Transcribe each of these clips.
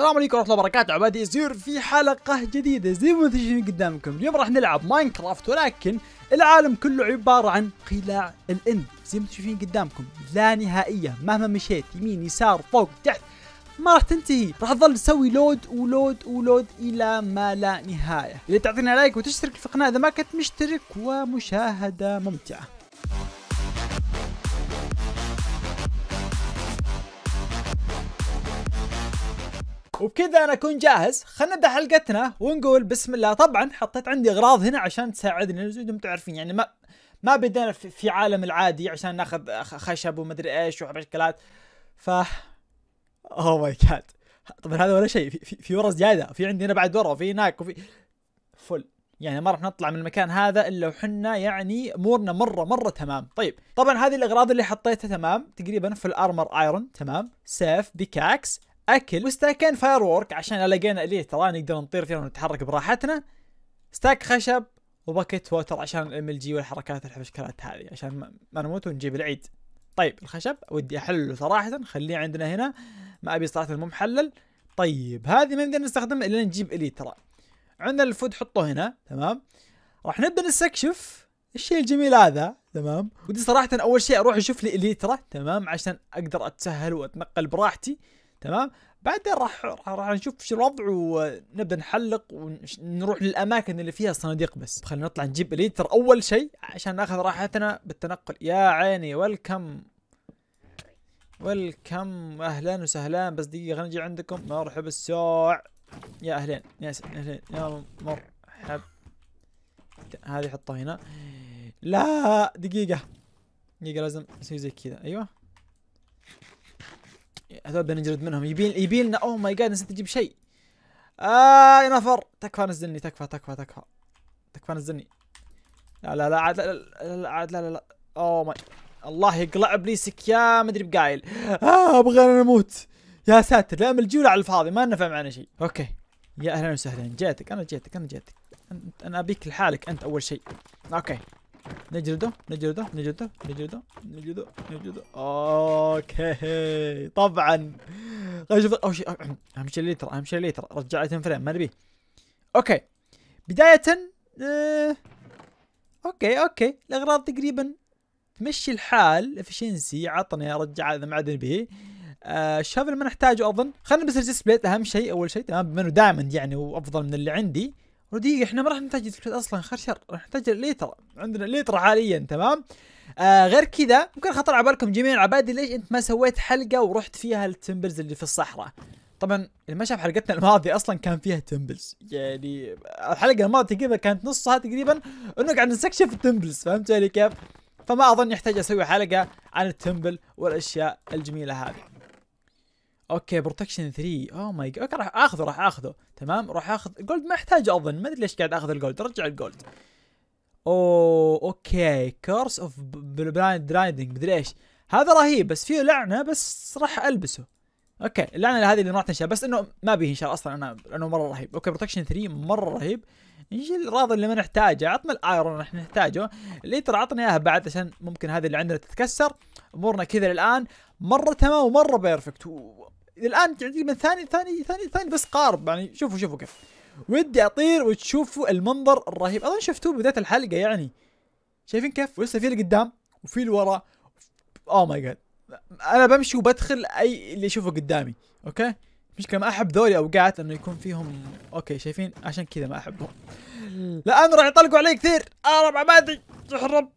السلام عليكم ورحمة الله وبركاته عبادي زير في حلقة جديدة زي ما تشوفون قدامكم اليوم راح نلعب ماينكرافت ولكن العالم كله عبارة عن قلاع الاند زي ما تشوفين قدامكم لا نهائية مهما مشيت يمين يسار فوق تحت ما راح تنتهي راح تظل تسوي لود ولود ولود الى ما لا نهايه اللي تعطينا لايك وتشترك في القناه اذا ما كنت مشترك ومشاهده ممتعه وبكذا انا اكون جاهز خلينا نبدا حلقتنا ونقول بسم الله طبعا حطيت عندي اغراض هنا عشان تساعدني زي ما انتم تعرفين يعني ما ما بدينا في عالم العادي عشان ناخذ خشب ومدري ايش وحبشكلات ف اوه ماي جاد طبعا هذا ولا شيء في, في ورز زياده في عندي هنا بعد ورا في هناك وفي فل يعني ما راح نطلع من المكان هذا الا وحنا يعني امورنا مره مره تمام طيب طبعا هذه الاغراض اللي حطيتها تمام تقريبا في الارمر ايرون تمام سيف بيكاكس اكل وستاكين فاير وورك عشان لقينا اليه ترى نقدر نطير فيها ونتحرك براحتنا ستاك خشب وباكيت ووتر عشان الام ال جي والحركات الحبشكلات هذه عشان ما نموت ونجيب العيد طيب الخشب ودي احلله صراحه خليه عندنا هنا ما ابي صراحه مو محلل طيب هذه ما نقدر نستخدمها الا نجيب اليه ترى عندنا الفود حطه هنا تمام راح نبدا نستكشف الشيء الجميل هذا تمام ودي صراحه اول شيء اروح اشوف لي اليترا تمام عشان اقدر اتسهل واتنقل براحتي تمام بعدين راح راح نشوف شو الوضع ونبدا نحلق ونروح للاماكن اللي فيها صناديق بس خلينا نطلع نجيب اليتر اول شيء عشان ناخذ راحتنا بالتنقل يا عيني ويلكم ويلكم اهلا وسهلا بس دقيقه خلينا نجي عندكم مرحب السوع يا اهلين يا اهلين يا مرحب هذه حطها هنا لا دقيقه دقيقه لازم اسوي زي كذا ايوه هذول بنجرد منهم يبين يبين لنا اوه oh ماي جاد نسيت اجيب شيء آه يا نفر تكفى نزلني تكفى تكفى تكفى تكفى نزلني لا لا لا عاد لا لا عاد لا لا لا اوه oh ماي الله يقلع ابليسك يا مدري بقايل آه ابغى انا اموت يا ساتر لا الجولة على الفاضي ما نفع معنا شيء اوكي يا اهلا وسهلا جيتك انا جيتك انا جيتك انا ابيك لحالك انت اول شيء اوكي نجلده نجلده نجلده نجلده نجلده نجلده اوكي طبعا خلينا طيب نشوف اول شيء اهم شيء الليتر اهم شيء الليتر رجعت فريم ما نبيه اوكي بداية آه اوكي اوكي الاغراض تقريبا تمشي الحال افشنسي عطني رجع اذا ما عاد نبيه آه، الشافل ما نحتاجه اظن خلينا بس الديسبلاي اهم شيء اول شيء تمام بما انه دايموند يعني وافضل من اللي عندي ودقيقة احنا ما راح نحتاج السكريبت اصلا خير شر راح نحتاج الليتر عندنا الليتر حاليا تمام آه غير كذا ممكن خطر على بالكم جميع العبادي ليش انت ما سويت حلقة ورحت فيها التمبلز اللي في الصحراء طبعا اللي ما شاف حلقتنا الماضية اصلا كان فيها تمبلز يعني الحلقة الماضية كذا كانت نصها تقريبا انه قاعد نستكشف التمبلز فهمت علي كيف؟ فما اظن يحتاج اسوي حلقة عن التمبل والاشياء الجميلة هذه اوكي بروتكشن 3 اوه ماي اوكي راح اخذه راح اخذه تمام راح اخذ جولد ما احتاج اظن ما ادري ليش قاعد اخذ الجولد رجع الجولد اوه اوكي كورس اوف بلايند درايدنج مدري ايش هذا رهيب بس فيه لعنه بس راح البسه اوكي اللعنه هذه اللي راح تنشال بس انه ما به انشال اصلا انا لانه مره رهيب اوكي بروتكشن 3 مره رهيب ايش الراضي اللي ما نحتاجه عطنا الايرون احنا نحتاجه اللي ترى عطنا اياها بعد عشان ممكن هذه اللي عندنا تتكسر امورنا كذا الان مره تمام ومره بيرفكت الان تقريبا ثاني ثاني ثاني ثاني بس قارب يعني شوفوا شوفوا كيف ودي اطير وتشوفوا المنظر الرهيب اظن شفتوه بدايه الحلقه يعني شايفين كيف ولسه في اللي قدام وفي اللي ورا اوه ماي جاد انا بمشي وبدخل اي اللي اشوفه قدامي اوكي مش ما احب ذولي اوقات انه يكون فيهم اوكي شايفين عشان كذا ما احبهم انا راح يطلقوا علي كثير اهرب عبادي اهرب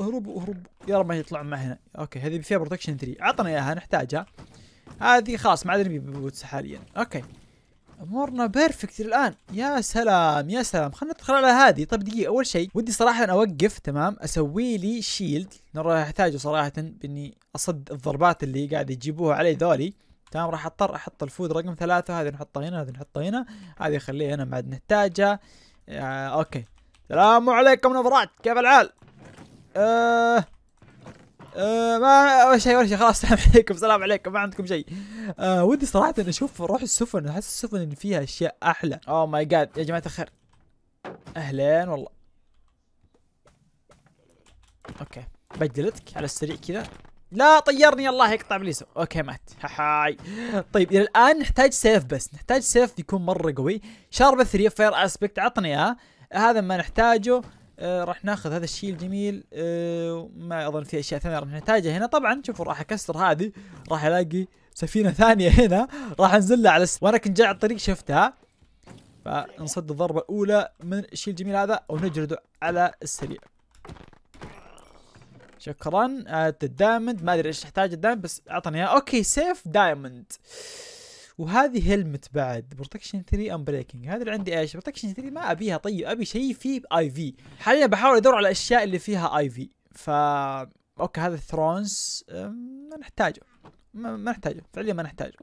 اهربوا اهربوا يا رب ما يطلعون معي هنا اوكي هذه فيها بروتكشن 3 عطنا اياها نحتاجها هذه خلاص ما عاد نبي بوتس حاليا اوكي امورنا بيرفكت الان يا سلام يا سلام خلينا ندخل على هذه طيب دقيقه اول شيء ودي صراحه أن اوقف تمام اسوي لي شيلد راح احتاجه صراحه باني اصد الضربات اللي قاعد يجيبوها علي ذولي تمام راح اضطر احط الفود رقم ثلاثة هذه نحطها هنا هذه نحطها هنا هذه خليها هنا ما عاد نحتاجها آه اوكي السلام عليكم نظرات كيف الحال؟ آه آه، ما اول شيء اول شيء خلاص السلام عليكم السلام عليكم ما عندكم شيء أه ودي صراحه اشوف روح السفن احس السفن ان فيها اشياء احلى اوه ماي جاد يا جماعه الخير اهلين والله اوكي بجلتك على السريع كذا لا طيرني الله يقطع ابليسه اوكي مات هاي طيب الى الان نحتاج سيف بس نحتاج سيف يكون مره قوي شارب 3 فاير اسبكت عطني اياه هذا ما نحتاجه آه، راح ناخذ هذا الشيء الجميل آه، وما ما اظن في اشياء ثانيه راح نحتاجها هنا طبعا شوفوا راح اكسر هذه راح الاقي سفينه ثانيه هنا راح لها على الس... وانا كنت جاي على الطريق شفتها فنصد الضربه الاولى من الشيء الجميل هذا ونجرده على السريع شكرا آه، الدايموند ما ادري ايش احتاج الدايموند بس اعطني اياه اوكي سيف دايموند وهذه هلمت بعد بروتكشن 3 ام بريكنج هذا اللي عندي ايش بروتكشن 3 ما ابيها طيب ابي شيء فيه اي في حاليا بحاول ادور على الاشياء اللي فيها اي في ف اوكي هذا ثرونز ما نحتاجه ما نحتاجه فعليا ما نحتاجه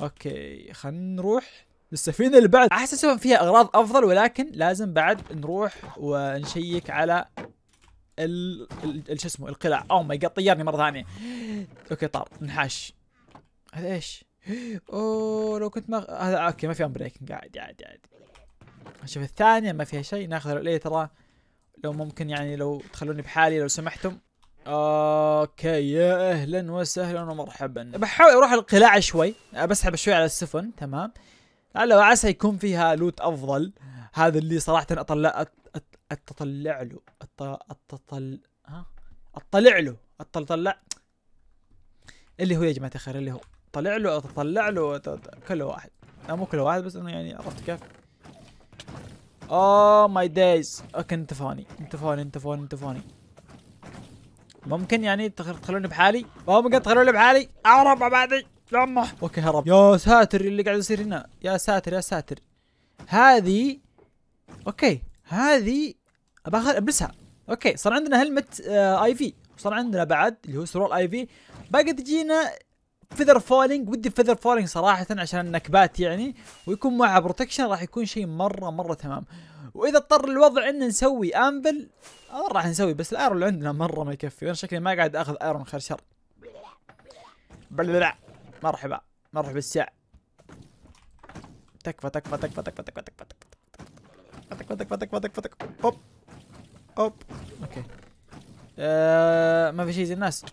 اوكي خلينا نروح للسفينه اللي بعد احسسهم فيها اغراض افضل ولكن لازم بعد نروح ونشيك على ال, ال... شو اسمه القلع او ماي جاد طيرني مره ثانيه اوكي طار نحاش هذا ايش اوه لو كنت ما هذا آه، اوكي ما في امبريكنج عادي عادي عادي نشوف الثانية ما فيها شيء ناخذ ليه ترى لو ممكن يعني لو تخلوني بحالي لو سمحتم اوكي يا اهلا وسهلا ومرحبا بحاول اروح القلاع شوي أه، بسحب شوي على السفن تمام لعل وعسى يكون فيها لوت افضل هذا اللي صراحة اطلع أت... اتطلع له أت... اتطل ها اطلع له اطلع اللي هو يا جماعة الخير اللي هو طلع له طلع له كل واحد لا مو كل واحد بس انه يعني عرفت كيف اوه ماي دايز اوكي انت فاني انت فاني انت فاني انت فاني ممكن يعني تخلوني بحالي ممكن تخلوني بحالي اهرب بعدي لما اوكي هرب يا ساتر اللي قاعد يصير هنا يا ساتر يا ساتر هذه اوكي هذه ابغى ابلسها اوكي صار عندنا هلمت آه اي في صار عندنا بعد اللي هو سرول اي في باقي تجينا فيذر فولينج ودي فيذر فولينج صراحه عشان النكبات يعني ويكون معها بروتكشن راح يكون شيء مره مره تمام واذا اضطر الوضع ان نسوي انفل راح نسوي بس الايرون اللي عندنا مره ما يكفي وانا شكلي ما قاعد اخذ ايرون خير شر مرحبا مرحبا الساع تكفى تكفى تكفى تكفى تكفى تكفى تكفى تكفى تكفى تكفى تكفى تكفى اوب اوب اوكي ما في شيء زي الناس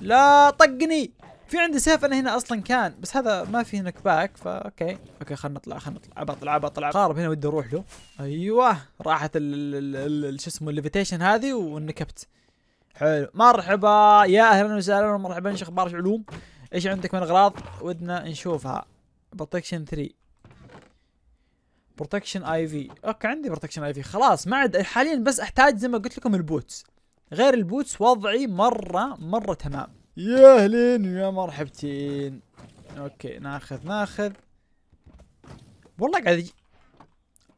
لا طقني في عندي سيف انا هنا اصلا كان بس هذا ما في هناك باك فا اوكي خلينا نطلع خلينا نطلع ابى اطلع ابى اطلع قارب هنا ودي اروح له ايوه راحت ال شو اسمه الليفيتيشن هذه ونكبت حلو مرحبا يا اهلا وسهلا مرحبا شو اخبار علوم ايش عندك من اغراض ودنا نشوفها بروتكشن 3 بروتكشن اي في اوكي عندي بروتكشن اي في خلاص ما عاد حاليا بس احتاج زي ما قلت لكم البوتس غير البوتس وضعي مره مره تمام يا اهلين ويا مرحبتين اوكي ناخذ ناخذ والله قاعد يجي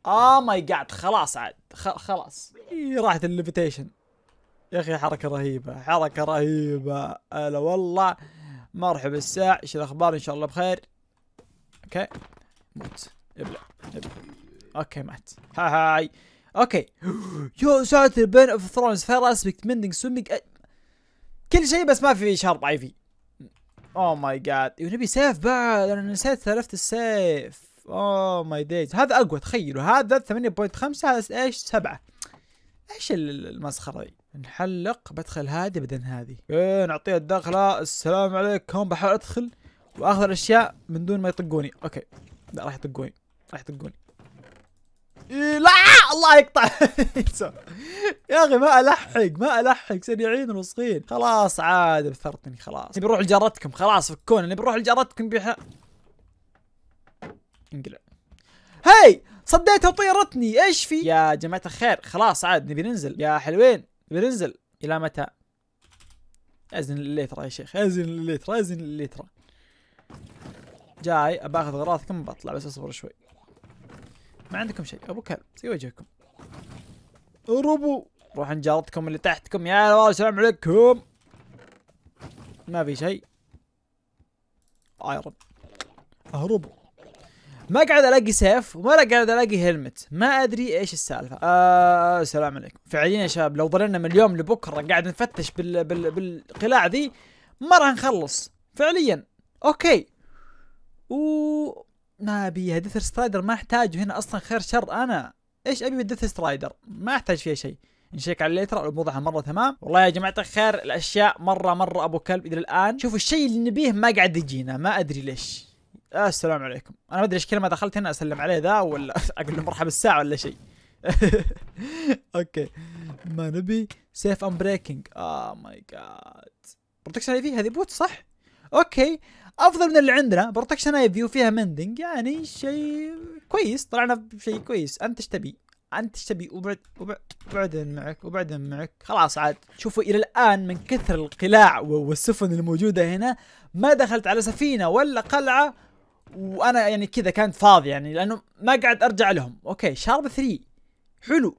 اه ماي جاد خلاص عاد خلاص راحت الليفيتيشن يا اخي حركه رهيبه حركه رهيبه هلا والله مرحبا الساع ايش الاخبار ان شاء الله بخير اوكي موت ابلع ابلع اوكي مات هاي اوكي يو ساتر بين اوف ثرونز فاير اسبكت مندنج سوميك كل شيء بس ما في شرط اي في اوه oh ماي جاد ونبي سيف بعد انا نسيت ثلاثة السيف اوه ماي دايز هذا اقوى تخيلوا هذا 8.5 هذا ايش 7 ايش المسخره دي نحلق بدخل هذه بعدين هذه ايه نعطيها الدخله السلام عليكم بحاول ادخل واخذ الاشياء من دون ما يطقوني اوكي لا راح يطقوني راح يطقوني لا الله يقطع يا اخي ما الحق ما الحق سريعين ونصغين خلاص عاد بثرتني خلاص نبي نروح لجارتكم خلاص فكونا نبي نروح لجارتكم بيها انقلع هاي صديتها وطيرتني ايش في يا جماعه الخير خلاص عاد نبي ننزل يا حلوين نبي ننزل الى متى ازن الليترا يا شيخ ازن الليترا ازن الليترا جاي اباخذ غراضكم بطلع بس اصبر شوي ما عندكم شيء ابو كلب سي وجهكم اهربوا روح نجارتكم اللي تحتكم يا الله السلام عليكم ما في شيء ايرن اهربوا ما قاعد الاقي سيف وما قاعد الاقي هلمت ما ادري ايش السالفه آه السلام عليكم فعليا يا شباب لو ضلينا من اليوم لبكره قاعد نفتش بال... بال... بالقلاع ذي ما راح نخلص فعليا اوكي و ما ابيها ديث سترايدر ما احتاجه هنا اصلا خير شر انا ايش ابي بديث سترايدر ما احتاج فيها شيء نشيك على الليترا وضعها مره تمام والله يا جماعه الخير الاشياء مره مره ابو كلب الى الان شوفوا الشيء اللي نبيه ما قاعد يجينا ما ادري ليش السلام عليكم انا ما ادري ايش كلمه دخلت هنا اسلم عليه ذا ولا اقول له مرحبا الساعه ولا شيء اوكي ما نبي سيف ام بريكنج اه ماي جاد بروتكشن اي في هذه بوت صح اوكي افضل من اللي عندنا بروتكشن اي فيو فيها مندنج يعني شيء كويس طلعنا بشيء كويس انت ايش تبي؟ انت ايش تبي؟ وبعد وبعدين معك وبعدين معك خلاص عاد شوفوا الى الان من كثر القلاع والسفن الموجوده هنا ما دخلت على سفينه ولا قلعه وانا يعني كذا كانت فاضي يعني لانه ما قاعد ارجع لهم اوكي شارب 3 حلو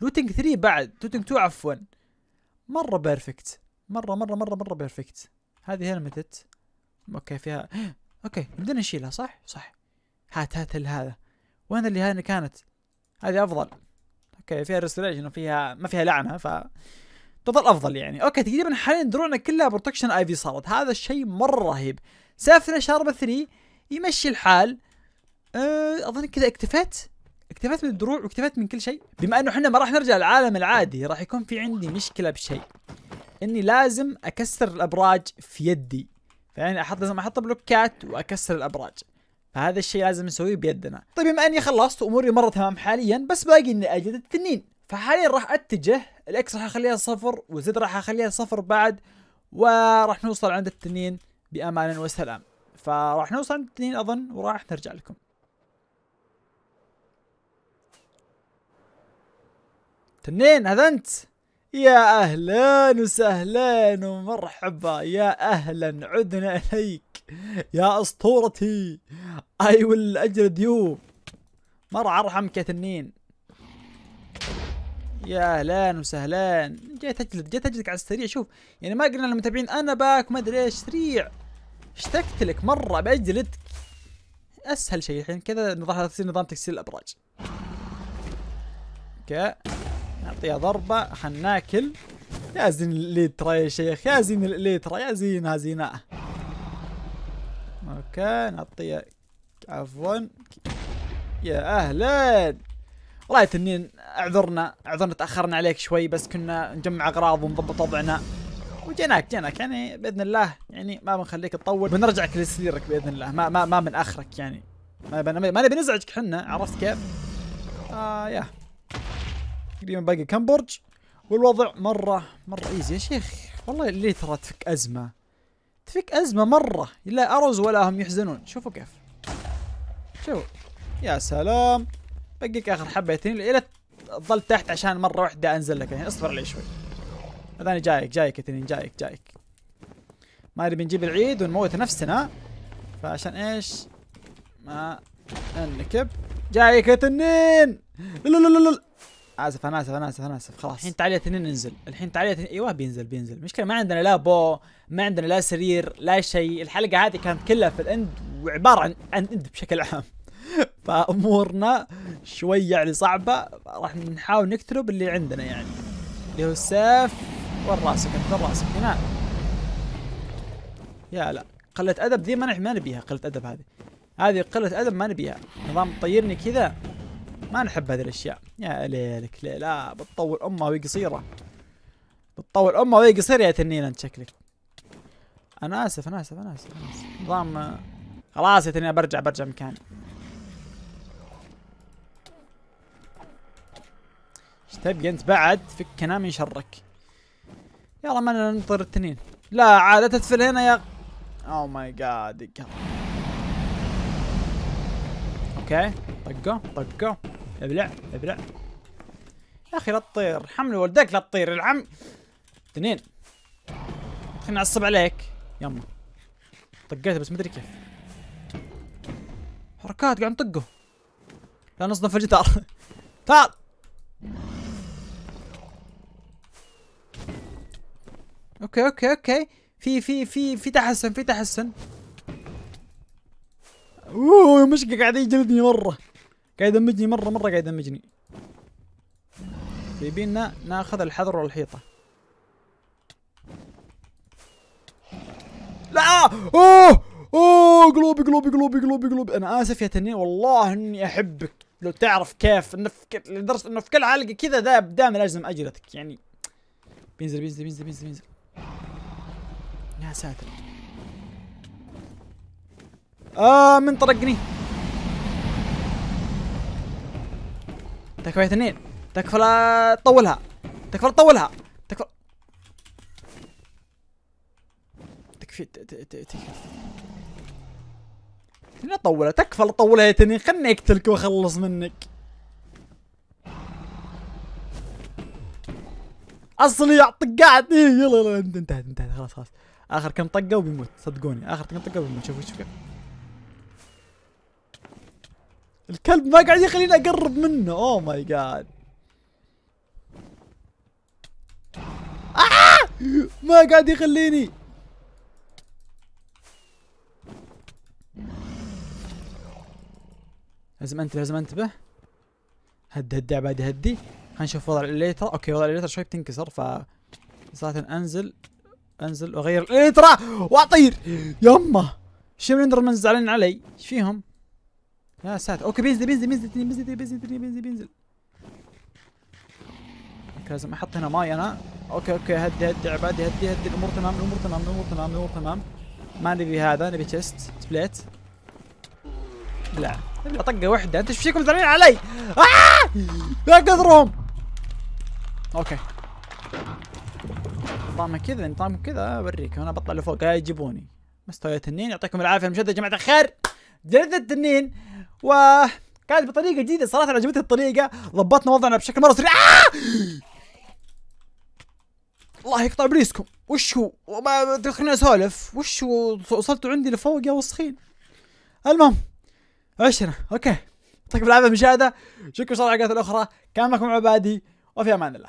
لوتنج 3 بعد لوتنج 2 عفوا مره بيرفكت مره مره مره مره بيرفكت هذه هلمتت اوكي فيها اوكي بدنا نشيلها صح صح هات هات هذا وين اللي هذه كانت هذه افضل اوكي فيها ريستوريشن وفيها ما فيها لعنه ف تظل افضل يعني اوكي تقريبا حاليا دروعنا كلها بروتكشن اي في صارت هذا الشيء مره رهيب سافنا شارب 3 يمشي الحال أه اظن كذا اكتفيت اكتفيت من الدروع واكتفيت من كل شيء بما انه احنا ما راح نرجع العالم العادي راح يكون في عندي مشكله بشيء اني لازم اكسر الابراج في يدي فيعني احط لازم احط بلوكات واكسر الابراج فهذا الشيء لازم نسويه بيدنا طيب بما اني خلصت واموري مره تمام حاليا بس باقي اني اجد التنين فحاليا راح اتجه الاكس راح اخليها صفر وزد راح اخليها صفر بعد وراح نوصل عند التنين بامان وسلام فراح نوصل عند التنين اظن وراح نرجع لكم تنين هذا انت يا اهلا وسهلا ومرحبا يا اهلا عدنا اليك يا اسطورتي اي ويل اجرد ديو مرة ارحمك يا تنين يا اهلا وسهلا جيت اجلد جيت اجلدك على السريع شوف يعني ما قلنا للمتابعين انا باك ما ادري ايش سريع اشتقت لك مره باجلدك اسهل شيء الحين كذا نظام تكسير الابراج اوكي نعطيها ضربة حناكل يا زين الليترا يا شيخ يا زين الليترا يا زين هزينا اوكي نعطيها عفوا يا اهلا والله تنين اعذرنا اعذرنا تاخرنا عليك شوي بس كنا نجمع اغراض ونضبط وضعنا وجيناك جيناك يعني باذن الله يعني ما بنخليك تطول بنرجعك لسريرك باذن الله ما ما ما بناخرك يعني ما نبي نزعجك احنا عرفت كيف؟ آه يا تقريبا باقي كم برج والوضع مرة مرة ايزي يا شيخ والله اللي ترى تفك أزمة تفك أزمة مرة لا أرز ولا هم يحزنون شوفوا كيف شوفوا يا سلام بقيك آخر حبتين إلى ظل تحت عشان مرة واحدة أنزل لك يعني اصبر علي شوي هذا جايك جايك يا تنين جايك جايك ما ادري بنجيب العيد ونموت نفسنا فعشان ايش ما انكب جايك يا تنين لا لا لا لا اسف انا اسف انا اسف انا اسف خلاص الحين تعالي اثنين ننزل الحين تعالي اثنين ايوه بينزل بينزل المشكله ما عندنا لا بو ما عندنا لا سرير لا شيء الحلقه هذه كانت كلها في الاند وعباره عن عن اند بشكل عام فامورنا شوي يعني صعبه راح نحاول نكترب اللي عندنا يعني اللي هو السيف وين راسك انت وين راسك هنا يا لا قله ادب ذي ما نبيها قله ادب هذه هذه قله ادب ما نبيها نظام طيرني كذا ما نحب هذه الاشياء يا ليلك لا بتطول امه وهي قصيره بتطول امه وهي قصيره يا تنين انت شكلك انا اسف انا اسف انا اسف, أنا آسف. نظام خلاص يا تنين برجع برجع مكاني ايش تبقى انت بعد فكنا من شرك يلا ما ننطر التنين لا عاد تدفل هنا يا او ماي جاد اوكي طقه طقه ابلع ابلع يا اخي لا تطير حمل ولدك لا تطير العم اثنين خليني اعصب عليك يما طقيته بس ما ادري كيف حركات قاعد نطقه لا نصدم في الجدار تعال اوكي اوكي اوكي في في في في تحسن في تحسن اوه مشكله قاعد يجلدني مره قاعد يدمجني مرة مرة قاعد يدمجني يبينا ناخذ الحذر والحيطة لا اوه اوه قلوبي قلوبي قلوبي قلوبي قلوبي انا اسف يا تنين والله اني احبك لو تعرف كيف انه لدرجة انه في كل حلقة كذا دا دائما لازم اجلتك يعني بينزل بينزل بينزل بينزل بينزل يا ساتر آه من طرقني تكفى اثنين تكفى لا تطولها تكفى لا تطولها تكفى تكفي تكفي لا تطولها تكفى لا تطولها يا تنين خلني اقتلك واخلص منك اصلي يعطق قاعد يلا يلا انتهت انتهت خلاص خلاص اخر كم طقه وبيموت صدقوني اخر كم طقه وبيموت شوفوا شوفوا الكلب ما قاعد يخليني اقرب منه اوه ماي جاد ما قاعد يخليني لازم انتبه لازم انتبه هد هد عبادي هدي خلينا نشوف وضع الليتر اوكي وضع الليتر شوي بتنكسر ف صراحة انزل انزل واغير الليتر واطير يمه شو من زعلان علي ايش فيهم يا ساتر اوكي بينزل بينزل بينزل بينزل بينزل بينزل بينزل, بينزل. لازم احط هنا ماي انا اوكي اوكي هدي هدي عبادي هدي هدي الامور تمام الامور تمام الامور تمام الامور تمام ما نبي هذا نبي تشست سبليت لا نبي طقه واحده انت ايش فيكم زعلانين علي؟ آه! لا قدرهم اوكي نظامها كذا نظام كذا اوريك انا بطلع لفوق هاي يجيبوني مستوى التنين يعطيكم العافيه مشدد يا جماعه الخير جلدة التنين و كانت بطريقة جديدة صراحة عجبتني الطريقة ضبطنا وضعنا بشكل مرة سريع آه! الله يقطع ابليسكم وش هو؟ ما تخليني اسولف وش هو وصلتوا عندي لفوق يا وسخين المهم عشرة اوكي يعطيكم العافية المشاهدة شكرا على الحلقات الاخرى كان معكم عبادي وفي امان الله